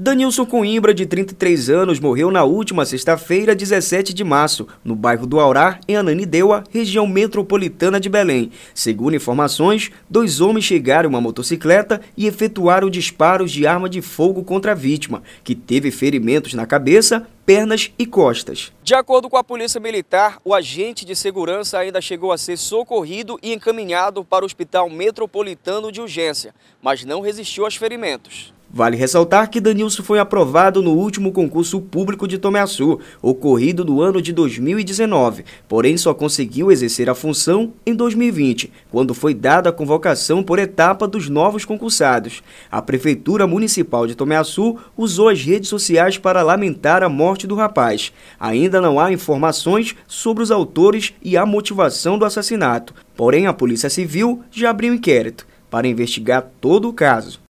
Danilson Coimbra, de 33 anos, morreu na última sexta-feira, 17 de março, no bairro do Aurá, em Ananindeua, região metropolitana de Belém. Segundo informações, dois homens chegaram a motocicleta e efetuaram disparos de arma de fogo contra a vítima, que teve ferimentos na cabeça, pernas e costas. De acordo com a Polícia Militar, o agente de segurança ainda chegou a ser socorrido e encaminhado para o Hospital Metropolitano de Urgência, mas não resistiu aos ferimentos. Vale ressaltar que Danilson foi aprovado no último concurso público de Tomeaçu, ocorrido no ano de 2019, porém só conseguiu exercer a função em 2020, quando foi dada a convocação por etapa dos novos concursados. A Prefeitura Municipal de Tomeaçu usou as redes sociais para lamentar a morte do rapaz. Ainda não há informações sobre os autores e a motivação do assassinato, porém a Polícia Civil já abriu inquérito para investigar todo o caso.